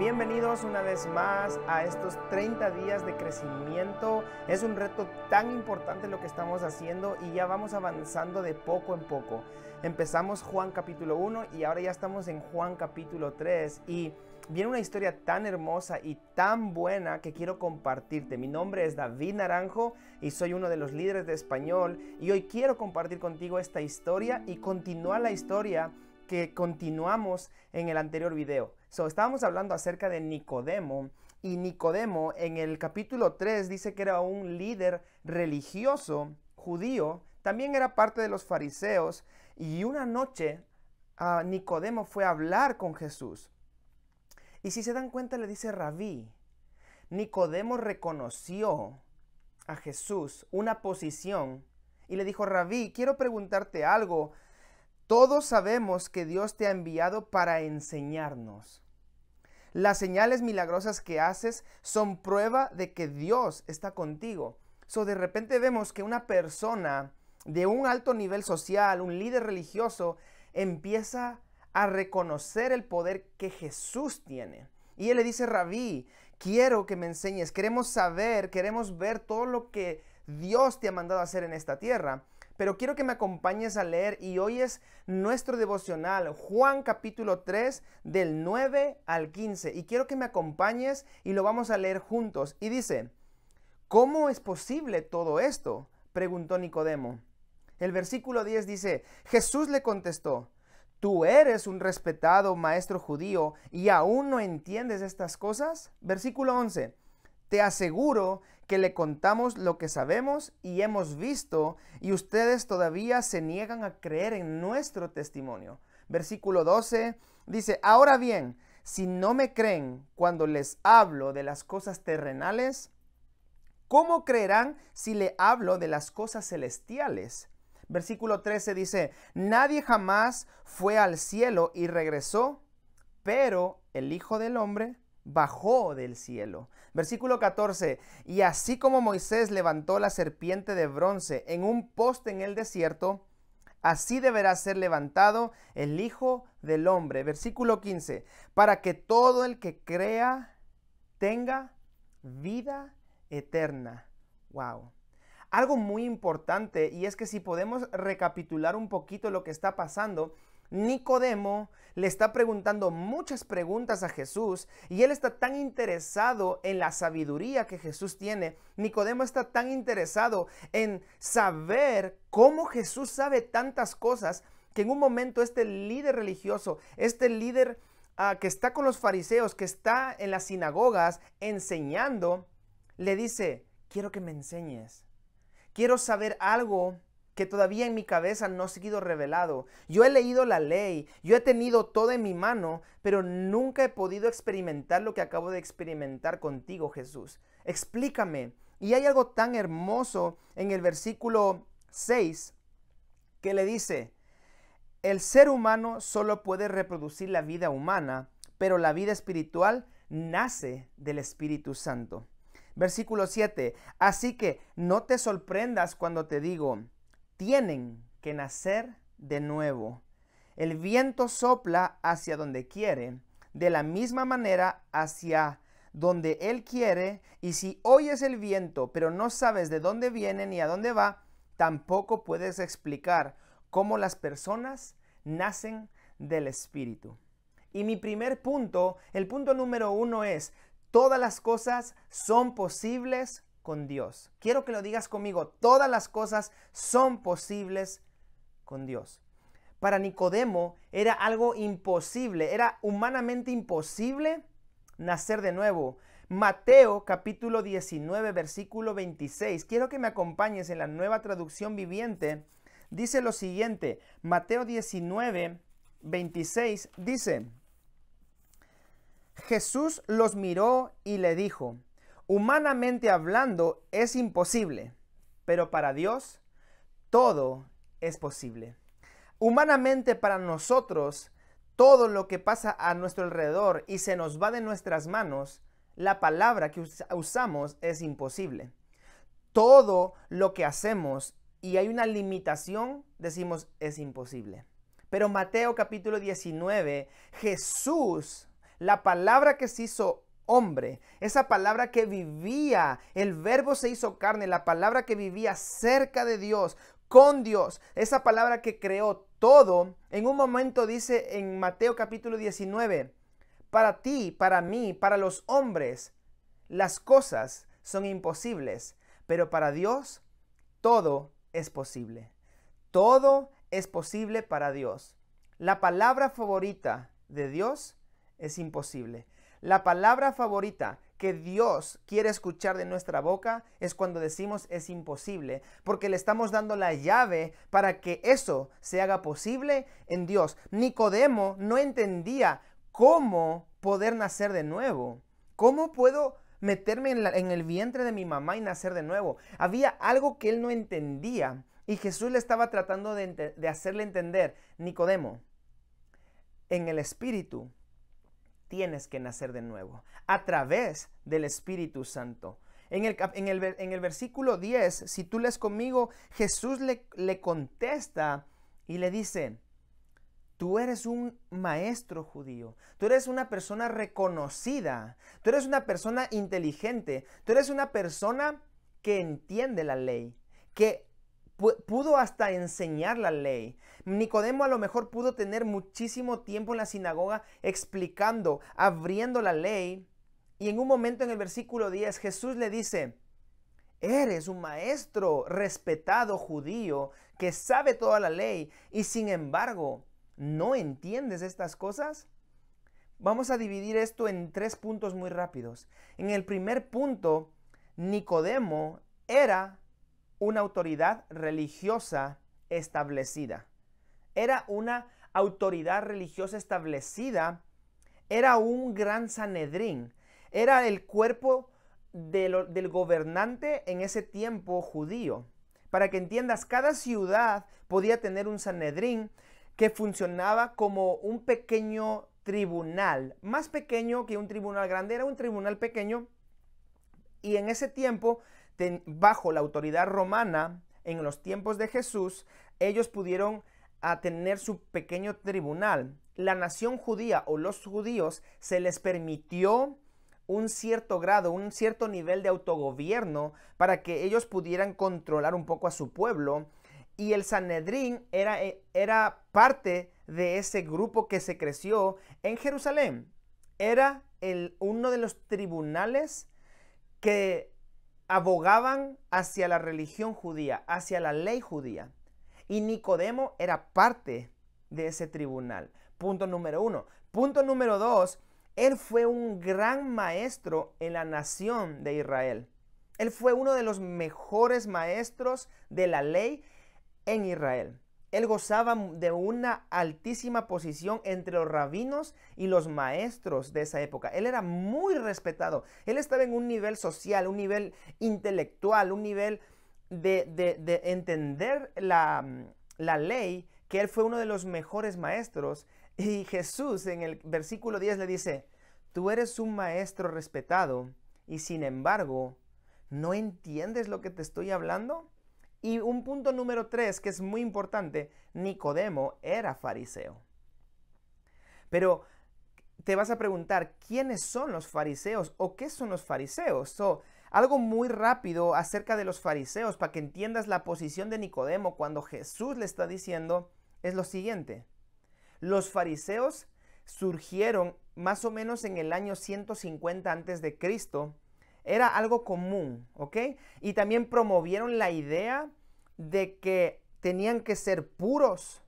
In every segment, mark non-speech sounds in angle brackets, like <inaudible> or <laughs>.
Bienvenidos una vez más a estos 30 días de crecimiento. Es un reto tan importante lo que estamos haciendo y ya vamos avanzando de poco en poco. Empezamos Juan capítulo 1 y ahora ya estamos en Juan capítulo 3 y viene una historia tan hermosa y tan buena que quiero compartirte. Mi nombre es David Naranjo y soy uno de los líderes de español y hoy quiero compartir contigo esta historia y continuar la historia que continuamos en el anterior video estábamos hablando acerca de Nicodemo y Nicodemo en el capítulo 3 dice que era un líder religioso judío, también era parte de los fariseos y una noche ah, Nicodemo fue a hablar con Jesús. Y si se dan cuenta le dice rabí. Nicodemo reconoció a Jesús una posición y le dijo, rabí, quiero preguntarte algo todos sabemos que Dios te ha enviado para enseñarnos. Las señales milagrosas que haces son prueba de que Dios está contigo. So de repente vemos que una persona de un alto nivel social, un líder religioso, empieza a reconocer el poder que Jesús tiene. Y él le dice, Rabí, quiero que me enseñes, queremos saber, queremos ver todo lo que Dios te ha mandado hacer en esta tierra pero quiero que me acompañes a leer y hoy es nuestro devocional, Juan capítulo 3 del 9 al 15 y quiero que me acompañes y lo vamos a leer juntos y dice, ¿cómo es posible todo esto? preguntó Nicodemo. El versículo 10 dice, Jesús le contestó, ¿Tú eres un respetado maestro judío y aún no entiendes estas cosas? Versículo 11. Te aseguro que le contamos lo que sabemos y hemos visto y ustedes todavía se niegan a creer en nuestro testimonio. Versículo 12 dice, ahora bien, si no me creen cuando les hablo de las cosas terrenales, ¿cómo creerán si le hablo de las cosas celestiales? Versículo 13 dice, nadie jamás fue al cielo y regresó, pero el Hijo del Hombre bajó del cielo. Versículo 14, y así como Moisés levantó la serpiente de bronce en un poste en el desierto, así deberá ser levantado el Hijo del Hombre. Versículo 15, para que todo el que crea tenga vida eterna. Wow. Algo muy importante y es que si podemos recapitular un poquito lo que está pasando, Nicodemo le está preguntando muchas preguntas a Jesús y él está tan interesado en la sabiduría que Jesús tiene. Nicodemo está tan interesado en saber cómo Jesús sabe tantas cosas que en un momento este líder religioso, este líder ah, que está con los fariseos, que está en las sinagogas enseñando, le dice, quiero que me enseñes. Quiero saber algo que todavía en mi cabeza no ha sido revelado. Yo he leído la ley, yo he tenido todo en mi mano, pero nunca he podido experimentar lo que acabo de experimentar contigo, Jesús. Explícame. Y hay algo tan hermoso en el versículo 6 que le dice, el ser humano solo puede reproducir la vida humana, pero la vida espiritual nace del Espíritu Santo. Versículo 7, así que no te sorprendas cuando te digo, tienen que nacer de nuevo. El viento sopla hacia donde quiere, de la misma manera hacia donde él quiere, y si oyes el viento, pero no sabes de dónde viene ni a dónde va, tampoco puedes explicar cómo las personas nacen del Espíritu. Y mi primer punto, el punto número uno es, todas las cosas son posibles con Dios. Quiero que lo digas conmigo, todas las cosas son posibles con Dios. Para Nicodemo era algo imposible, era humanamente imposible nacer de nuevo. Mateo capítulo 19 versículo 26. Quiero que me acompañes en la nueva traducción viviente. Dice lo siguiente, Mateo 19 26 dice, Jesús los miró y le dijo, Humanamente hablando es imposible, pero para Dios todo es posible. Humanamente para nosotros, todo lo que pasa a nuestro alrededor y se nos va de nuestras manos, la palabra que usamos es imposible. Todo lo que hacemos y hay una limitación, decimos es imposible. Pero Mateo capítulo 19, Jesús, la palabra que se hizo hombre, esa palabra que vivía, el verbo se hizo carne, la palabra que vivía cerca de Dios, con Dios, esa palabra que creó todo, en un momento dice en Mateo capítulo 19, para ti, para mí, para los hombres, las cosas son imposibles, pero para Dios todo es posible. Todo es posible para Dios. La palabra favorita de Dios es imposible. La palabra favorita que Dios quiere escuchar de nuestra boca es cuando decimos es imposible, porque le estamos dando la llave para que eso se haga posible en Dios. Nicodemo no entendía cómo poder nacer de nuevo. ¿Cómo puedo meterme en, el vientre de mi mamá y nacer de nuevo? Había algo que él no entendía y Jesús le estaba tratando de hacerle entender, Nicodemo, en el espíritu tienes que nacer de nuevo, a través del Espíritu Santo. En el, en el, versículo 10, si tú lees conmigo, Jesús le, le contesta y le dice, Tú eres un maestro judío, tú eres una persona reconocida, tú eres una persona inteligente, tú eres una persona que entiende la ley, que pudo hasta enseñar la ley. Nicodemo a lo mejor pudo tener muchísimo tiempo en la sinagoga explicando, abriendo la ley. Y en un momento en el versículo 10 Jesús le dice, eres un maestro respetado judío que sabe toda la ley y sin embargo no entiendes estas cosas. Vamos a dividir esto en tres puntos muy rápidos. En el primer punto, Nicodemo era una autoridad religiosa establecida. Era una autoridad religiosa establecida, era un gran Sanedrín, era el cuerpo del gobernante en ese tiempo judío. Para que entiendas, cada ciudad podía tener un Sanedrín que funcionaba como un pequeño tribunal, más pequeño que un tribunal grande, era un tribunal pequeño y en ese tiempo bajo la autoridad romana en los tiempos de Jesús, ellos pudieron tener su pequeño tribunal. La nación judía o los judíos se les permitió un cierto grado, un cierto nivel de autogobierno para que ellos pudieran controlar un poco a su pueblo. Y el Sanedrín era, eh, era parte de ese grupo que se creció en Jerusalén. Era el, uno de los tribunales que abogaban hacia la religión judía, hacia la ley judía. Y Nicodemo era parte de ese tribunal. Punto número uno. Punto número dos, él fue un gran maestro en la nación de Israel. Él fue uno de los mejores maestros de la ley en Israel. Él gozaba de una altísima posición entre los rabinos y los maestros de esa época. Él era muy respetado. Él estaba en un nivel social, un nivel intelectual, un nivel de, entender la, mm, la ley, que él fue uno de los mejores maestros. Y Jesús en el versículo 10 le dice, tú eres un maestro respetado y sin embargo, ¿no entiendes lo que te estoy hablando? Y un punto número tres que es muy importante, Nicodemo era fariseo. Pero te vas a preguntar, ¿quiénes son los fariseos o qué son los fariseos? algo muy rápido acerca de los fariseos para que entiendas la posición de Nicodemo cuando Jesús le está diciendo es lo siguiente. Los fariseos surgieron más o menos en el año 150 antes de Cristo era algo común, ¿ok? Y también promovieron la idea de que tenían que ser puros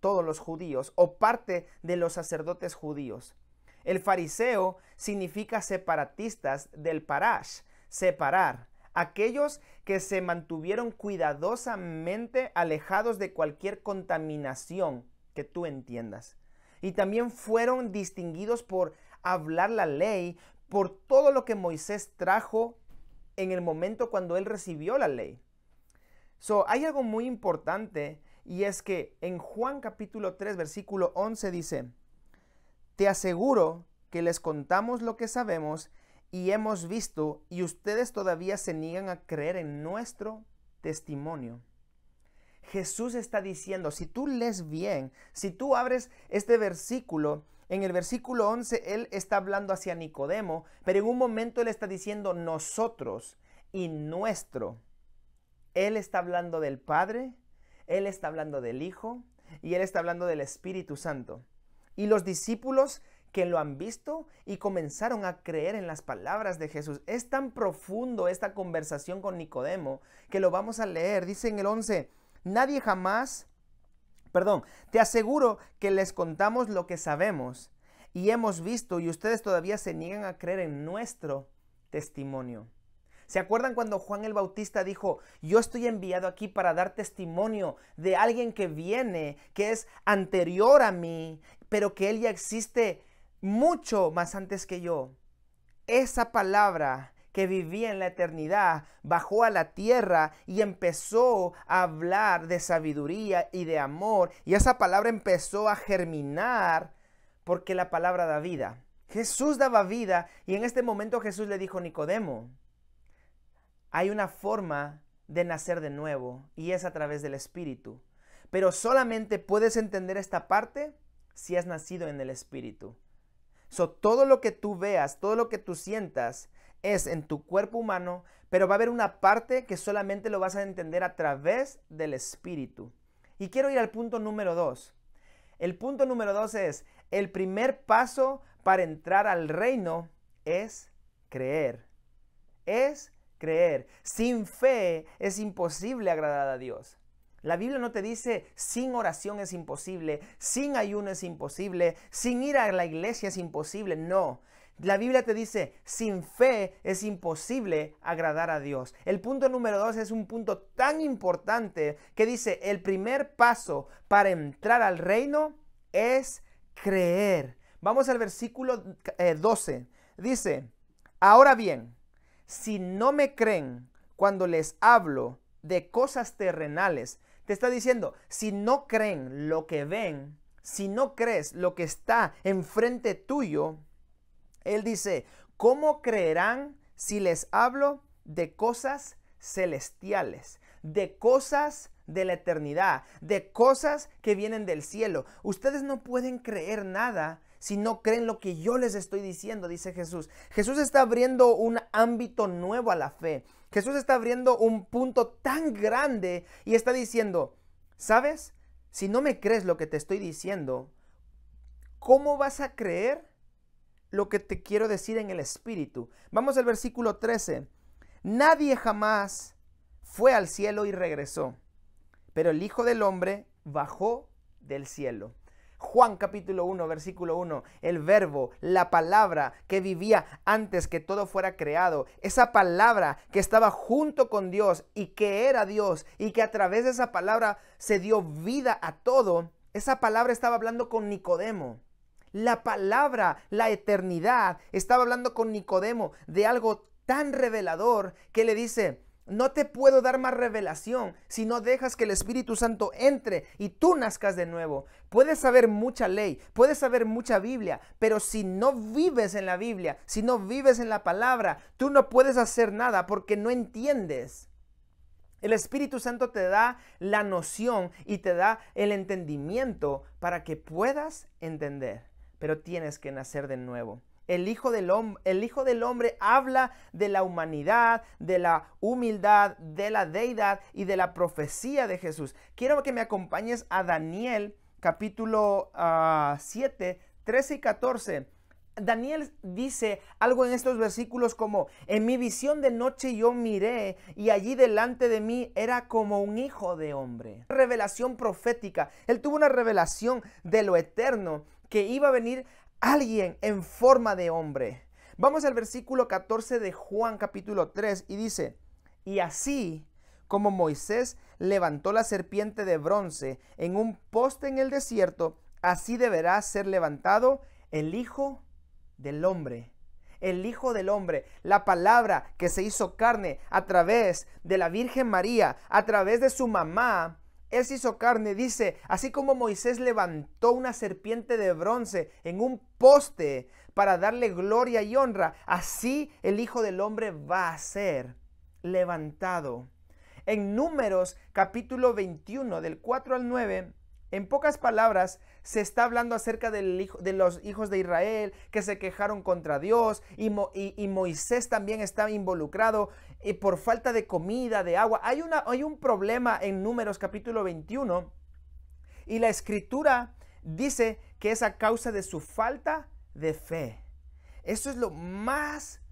todos los judíos o parte de los sacerdotes judíos. El fariseo significa separatistas del parash, separar, aquellos que se mantuvieron cuidadosamente alejados de cualquier contaminación que tú entiendas. Y también fueron distinguidos por hablar la ley, por todo lo que Moisés trajo en el momento cuando él recibió la ley. So, hay algo muy importante y es que en Juan capítulo 3, versículo 11 dice, Te aseguro que les contamos lo que sabemos y hemos visto y ustedes todavía se niegan a creer en nuestro testimonio. Jesús está diciendo, si tú lees bien, si tú abres este versículo, en el versículo 11 él está hablando hacia Nicodemo, pero en un momento él está diciendo nosotros y nuestro. Él está hablando del Padre, él está hablando del Hijo y él está hablando del Espíritu Santo. Y los discípulos que lo han visto y comenzaron a creer en las palabras de Jesús. Es tan profundo esta conversación con Nicodemo que lo vamos a leer. Dice en el 11, Nadie jamás, perdón, te aseguro que les contamos lo que sabemos y hemos visto y ustedes todavía se niegan a creer en nuestro testimonio. ¿Se acuerdan cuando Juan el Bautista dijo, yo estoy enviado aquí para dar testimonio de alguien que viene, que es anterior a mí, pero que él ya existe mucho más antes que yo? Esa palabra que vivía en la eternidad, bajó a la tierra y empezó a hablar de sabiduría y de amor. Y esa palabra empezó a germinar porque la palabra da vida. Jesús daba vida y en este momento Jesús le dijo, a Nicodemo, hay una forma de nacer de nuevo y es a través del Espíritu. Pero solamente puedes entender esta parte si has nacido en el Espíritu. So, todo lo que tú veas, todo lo que tú sientas, es en tu cuerpo humano, pero va a haber una parte que solamente lo vas a entender a través del espíritu. Y quiero ir al punto número dos. El punto número dos es, el primer paso para entrar al reino es creer. Es creer. Sin fe es imposible agradar a Dios. La Biblia no te dice sin oración es imposible, sin ayuno es imposible, sin ir a la iglesia es imposible. No, la Biblia te dice, sin fe es imposible agradar a Dios. El punto número dos es un punto tan importante que dice, el primer paso para entrar al reino es creer. Vamos al versículo 12. Eh, dice, ahora bien, si no me creen cuando les hablo de cosas terrenales, te está diciendo, si no creen lo que ven, si no crees lo que está enfrente tuyo, él dice, ¿cómo creerán si les hablo de cosas celestiales, de cosas de la eternidad, de cosas que vienen del cielo? Ustedes no pueden creer nada si no creen lo que yo les estoy diciendo, dice Jesús. Jesús está abriendo un ámbito nuevo a la fe. Jesús está abriendo un punto tan grande y está diciendo, ¿sabes? Si no me crees lo que te estoy diciendo, ¿cómo vas a creer lo que te quiero decir en el Espíritu. Vamos al versículo 13. Nadie jamás fue al cielo y regresó, pero el Hijo del Hombre bajó del cielo. Juan capítulo 1, versículo 1, el verbo, la palabra que vivía antes que todo fuera creado, esa palabra que estaba junto con Dios y que era Dios y que a través de esa palabra se dio vida a todo, esa palabra estaba hablando con Nicodemo la palabra, la eternidad. Estaba hablando con Nicodemo de algo tan revelador que le dice, no te puedo dar más revelación si no dejas que el Espíritu Santo entre y tú nazcas de nuevo. Puedes saber mucha ley, puedes saber mucha Biblia, pero si no vives en la Biblia, si no vives en la palabra, tú no puedes hacer nada porque no entiendes. El Espíritu Santo te da la noción y te da el entendimiento para que puedas entender pero tienes que nacer de nuevo. El hijo, del el hijo del Hombre habla de la humanidad, de la humildad, de la deidad y de la profecía de Jesús. Quiero que me acompañes a Daniel capítulo 7, ah, 13 y 14. Daniel dice algo en estos versículos como, en mi visión de noche yo miré y allí delante de mí era como un hijo de hombre. Revelación profética. Él tuvo una revelación de lo eterno que iba a venir alguien en forma de hombre. Vamos al versículo 14 de Juan capítulo 3 y dice, y así como Moisés levantó la serpiente de bronce en un poste en el desierto, así deberá ser levantado el Hijo del Hombre. El Hijo del Hombre, la palabra que se hizo carne a través de la Virgen María, a través de su mamá, él hizo carne, dice, así como Moisés levantó una serpiente de bronce en un poste para darle gloria y honra, así el Hijo del Hombre va a ser levantado. En números capítulo 21 del 4 al 9 en pocas palabras, se está hablando acerca de los hijos de Israel que se quejaron contra Dios y, Moisés también estaba involucrado y eh, por falta de comida, de agua. Hay, hay un problema en Números capítulo 21 y la escritura dice que es a causa de su falta de fe. Eso es lo más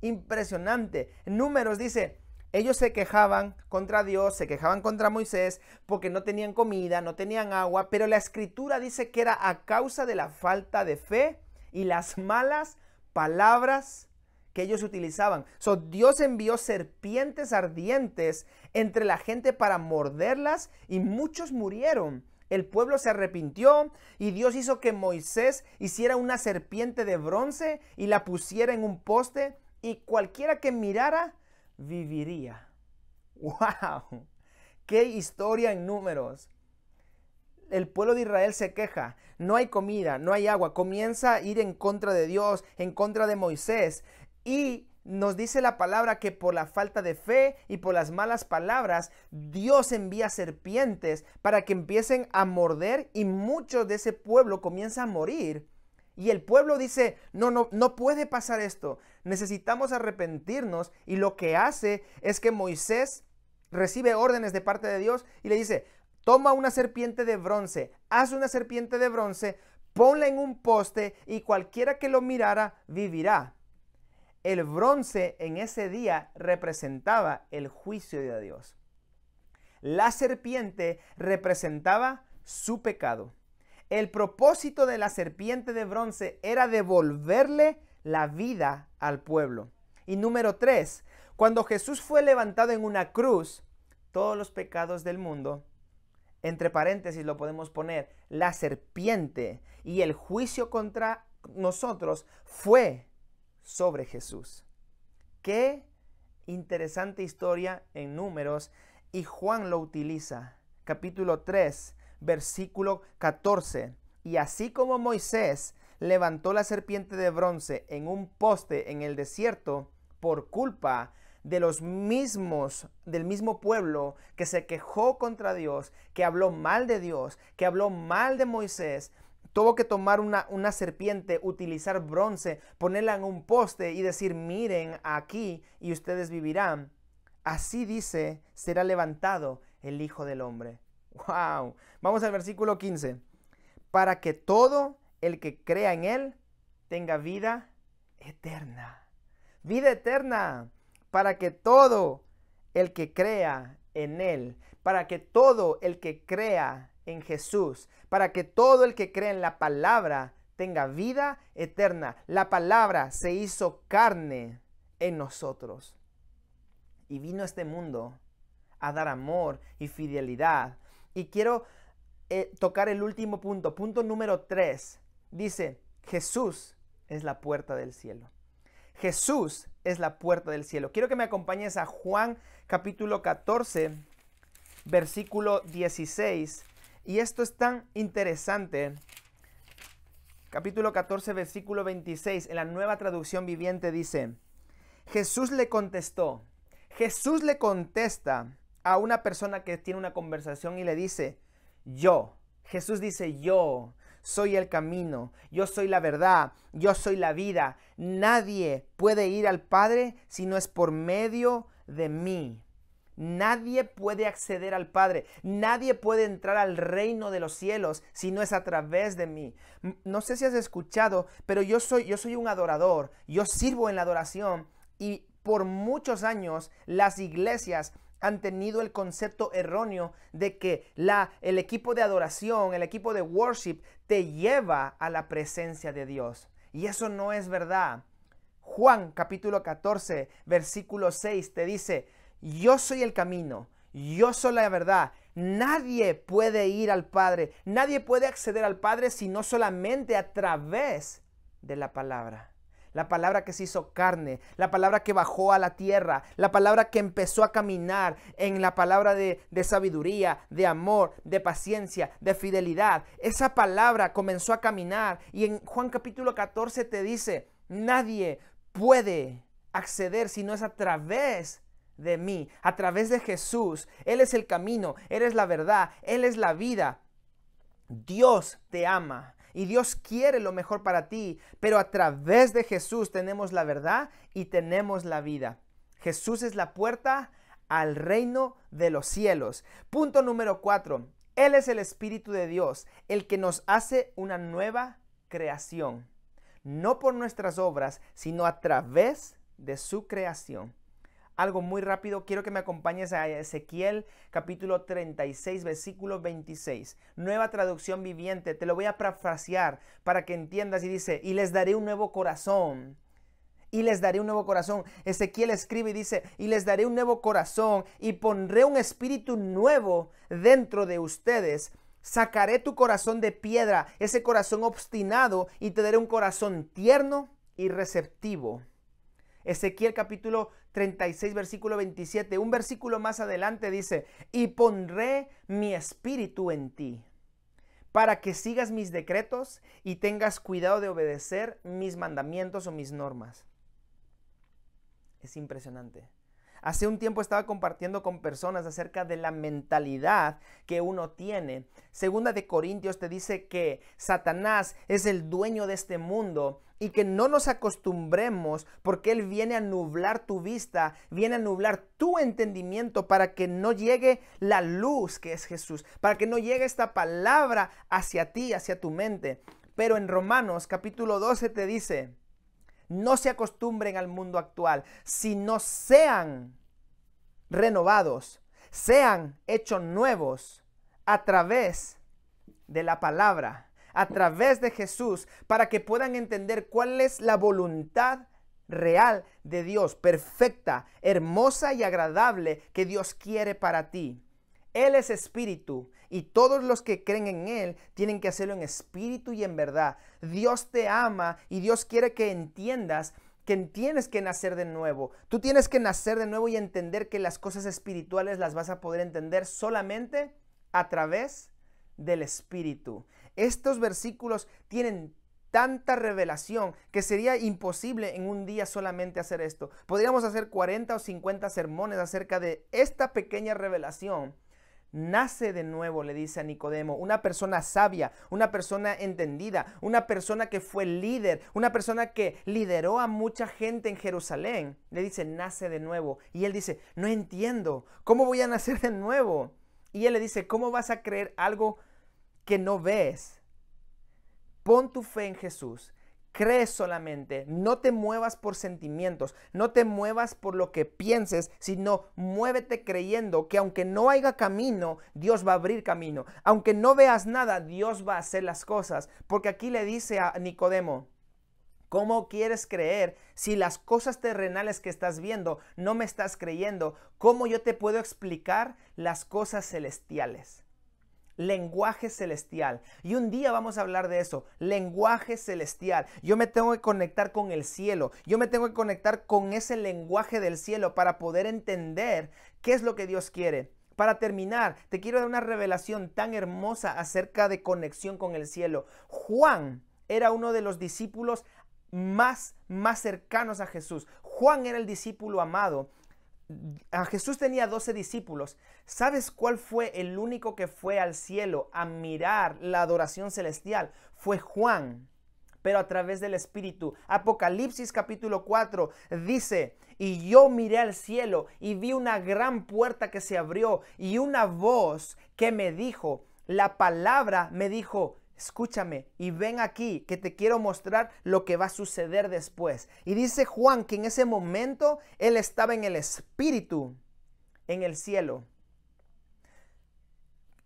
impresionante. números dice, ellos se quejaban contra Dios, se quejaban contra Moisés porque no tenían comida, no tenían agua, pero la escritura dice que era a causa de la falta de fe y las malas palabras que ellos utilizaban. Dios envió serpientes ardientes entre la gente para morderlas y muchos murieron. El pueblo se arrepintió y Dios hizo que Moisés hiciera una serpiente de bronce y la pusiera en un poste y cualquiera que mirara viviría. <laughs> ¡Wow! ¡Qué historia en números! El pueblo de Israel se queja, no hay comida, no hay agua, comienza a ir en contra de Dios, en contra de Moisés y nos dice la palabra que por la falta de fe y por las malas palabras, Dios envía serpientes para que empiecen a morder y muchos de ese pueblo comienza a morir. Y el pueblo dice, no, no, no puede pasar esto necesitamos arrepentirnos y lo que hace es que Moisés recibe órdenes de parte de Dios y le dice, toma una serpiente de bronce, haz una serpiente de bronce, ponla en un poste y cualquiera que lo mirara vivirá. El bronce en ese día representaba el juicio de Dios. La serpiente representaba su pecado. El propósito de la serpiente de bronce era devolverle la vida al pueblo. Y número tres, cuando Jesús fue levantado en una cruz, todos los pecados del mundo, entre paréntesis lo podemos poner, la serpiente y el juicio contra nosotros fue sobre Jesús. Qué interesante historia en números y Juan lo utiliza. Capítulo 3, versículo 14. Y así como Moisés levantó la serpiente de bronce en un poste en el desierto por culpa de los mismos, del mismo pueblo que se quejó contra Dios, que habló mal de Dios, que habló mal de Moisés, tuvo que tomar una, una, serpiente, utilizar bronce, ponerla en un poste y decir, miren aquí y ustedes vivirán. Así dice, será levantado el Hijo del Hombre. ¡Wow! Vamos al versículo 15. Para que todo el que crea en Él tenga vida eterna. Vida eterna para que todo el que crea en Él, para que todo el que crea en Jesús, para que todo el que crea en la palabra tenga vida eterna. La palabra se hizo carne en nosotros y vino a este mundo a dar amor y fidelidad. Y quiero eh, tocar el último punto, punto número tres dice, Jesús es la puerta del cielo. Jesús es la puerta del cielo. Quiero que me acompañes a Juan capítulo 14, versículo 16. Y esto es tan interesante. Capítulo 14, versículo 26, en la nueva traducción viviente dice, Jesús le contestó, Jesús le contesta a una persona que tiene una conversación y le dice, yo, Jesús dice, yo, soy el camino, yo soy la verdad, yo soy la vida. Nadie puede ir al Padre si no es por medio de mí. Nadie puede acceder al Padre, nadie puede entrar al reino de los cielos si no es a través de mí. No sé si has escuchado, pero yo soy yo soy un adorador, yo sirvo en la adoración y por muchos años las iglesias han tenido el concepto erróneo de que el equipo de adoración, el equipo de worship, te lleva a la presencia de Dios. Y eso no es verdad. Juan capítulo 14, versículo 6 te dice, yo soy el camino, yo soy la verdad. Nadie puede ir al Padre, nadie puede acceder al Padre sino solamente a través de la palabra la palabra que se hizo carne, la palabra que bajó a la tierra, la palabra que empezó a caminar en la palabra de, sabiduría, de amor, de paciencia, de fidelidad. Esa palabra comenzó a caminar y en Juan capítulo 14 te dice, nadie puede acceder si no es a través de mí, a través de Jesús. Él es el camino, Él es la verdad, Él es la vida. Dios te ama y Dios quiere lo mejor para ti, pero a través de Jesús tenemos la verdad y tenemos la vida. Jesús es la puerta al reino de los cielos. Punto número cuatro. Él es el Espíritu de Dios, el que nos hace una nueva creación, no por nuestras obras, sino a través de su creación algo muy rápido. Quiero que me acompañes a Ezequiel capítulo 36, versículo 26. Nueva traducción viviente. Te lo voy a parafrasear para que entiendas y dice, y les daré un nuevo corazón. Y les daré un nuevo corazón. Ezequiel escribe y dice, y les daré un nuevo corazón y pondré un espíritu nuevo dentro de ustedes. Sacaré tu corazón de piedra, ese corazón obstinado, y te daré un corazón tierno y receptivo Ezequiel capítulo 36, versículo 27, un versículo más adelante dice, y pondré mi espíritu en ti para que sigas mis decretos y tengas cuidado de obedecer mis mandamientos o mis normas. Es impresionante. Hace un tiempo estaba compartiendo con personas acerca de la mentalidad que uno tiene. Segunda de Corintios te dice que Satanás es el dueño de este mundo y que no nos acostumbremos porque Él viene a nublar tu vista, viene a nublar tu entendimiento para que no llegue la luz que es Jesús, para que no llegue esta palabra hacia ti, hacia tu mente. Pero en Romanos capítulo 12 te dice, no se acostumbren al mundo actual, sino sean renovados, sean hechos nuevos a través de la palabra, a través de Jesús, para que puedan entender cuál es la voluntad real de Dios, perfecta, hermosa y agradable que Dios quiere para ti. Él es espíritu y todos los que creen en Él tienen que hacerlo en espíritu y en verdad. Dios te ama y Dios quiere que entiendas que tienes que nacer de nuevo. Tú tienes que nacer de nuevo y entender que las cosas espirituales las vas a poder entender solamente a través del Espíritu. Estos versículos tienen tanta revelación que sería imposible en un día solamente hacer esto. Podríamos hacer 40 o 50 sermones acerca de esta pequeña revelación nace de nuevo, le dice a Nicodemo, una persona sabia, una persona entendida, una persona que fue líder, una persona que lideró a mucha gente en Jerusalén. Le dice, nace de nuevo. Y él dice, no entiendo, ¿cómo voy a nacer de nuevo? Y él le dice, ¿cómo vas a creer algo que no ves? Pon tu fe en Jesús Cree solamente, no te muevas por sentimientos, no te muevas por lo que pienses, sino muévete creyendo que aunque no haya camino, Dios va a abrir camino. Aunque no veas nada, Dios va a hacer las cosas. Porque aquí le dice a Nicodemo, ¿Cómo quieres creer si las cosas terrenales que estás viendo no me estás creyendo? ¿Cómo yo te puedo explicar las cosas celestiales? lenguaje celestial. Y un día vamos a hablar de eso, lenguaje celestial. Yo me tengo que conectar con el cielo, yo me tengo que conectar con ese lenguaje del cielo para poder entender qué es lo que Dios quiere. Para terminar, te quiero dar una revelación tan hermosa acerca de conexión con el cielo. Juan era uno de los discípulos más, más cercanos a Jesús. Juan era el discípulo amado a Jesús tenía 12 discípulos. ¿Sabes cuál fue el único que fue al cielo a mirar la adoración celestial? Fue Juan, pero a través del Espíritu. Apocalipsis capítulo 4 dice, y yo miré al cielo y vi una gran puerta que se abrió y una voz que me dijo, la palabra me dijo, Escúchame y ven aquí que te quiero mostrar lo que va a suceder después. Y dice Juan que en ese momento él estaba en el espíritu, en el cielo.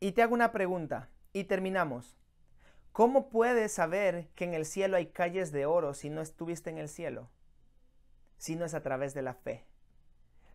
Y te hago una pregunta y terminamos. ¿Cómo puedes saber que en el cielo hay calles de oro si no estuviste en el cielo? Si no es a través de la fe.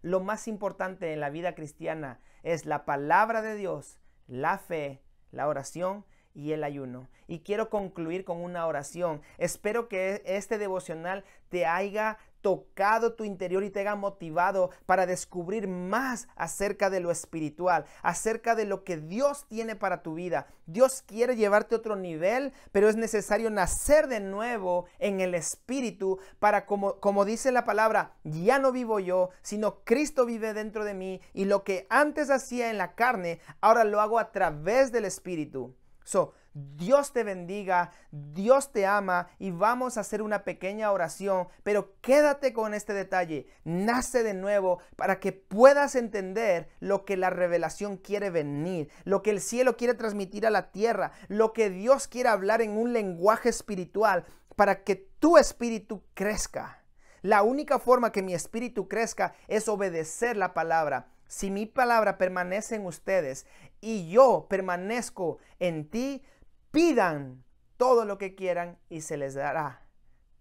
Lo más importante en la vida cristiana es la palabra de Dios, la fe, la oración y el ayuno. Y quiero concluir con una oración. Espero que e, este devocional te haya tocado tu interior y te haya motivado para descubrir más acerca de lo espiritual, acerca de lo que Dios tiene para tu vida. Dios quiere llevarte a otro nivel, pero es necesario nacer de nuevo en el espíritu para, como, como dice la palabra, ya no vivo yo, sino Cristo vive dentro de mí y lo que antes hacía en la carne, ahora lo hago a través del espíritu. So, Dios te bendiga, Dios te ama y vamos a hacer una pequeña oración, pero quédate con este detalle, nace de nuevo para que puedas entender lo que la revelación quiere venir, lo que el cielo quiere transmitir a la tierra, lo que Dios quiere hablar en un lenguaje espiritual para que tu espíritu crezca. La única forma que mi espíritu crezca es obedecer la palabra si mi palabra permanece en ustedes y yo permanezco en ti, pidan todo lo que quieran y se les dará.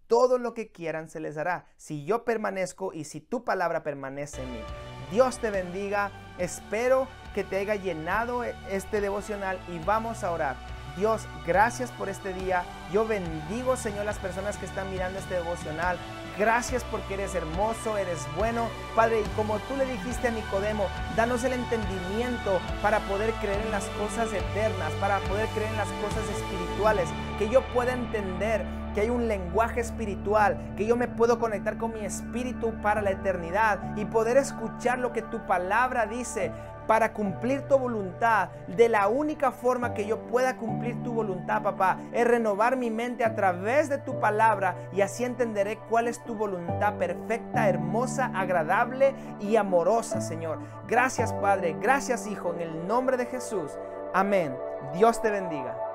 Todo lo que quieran se les dará. Si yo permanezco y si tu palabra permanece en mí. Dios te bendiga. Espero que te haya llenado este devocional y vamos a orar. Dios, gracias por este día. Yo bendigo, Señor, las personas que están mirando este devocional. Gracias porque eres hermoso, eres bueno. Padre, y como tú le dijiste a Nicodemo, danos el entendimiento para poder creer en las cosas eternas, para poder creer en las cosas espirituales, que yo pueda entender que hay un lenguaje espiritual, que yo me puedo conectar con mi espíritu para la eternidad y poder escuchar lo que tu palabra dice, para cumplir tu voluntad. De la única forma que yo pueda cumplir tu voluntad, papá, es renovar mi mente a través de tu palabra y así entenderé cuál es tu voluntad perfecta, hermosa, agradable y amorosa, Señor. Gracias, Padre. Gracias, Hijo. En el nombre de Jesús. Amén. Dios te bendiga.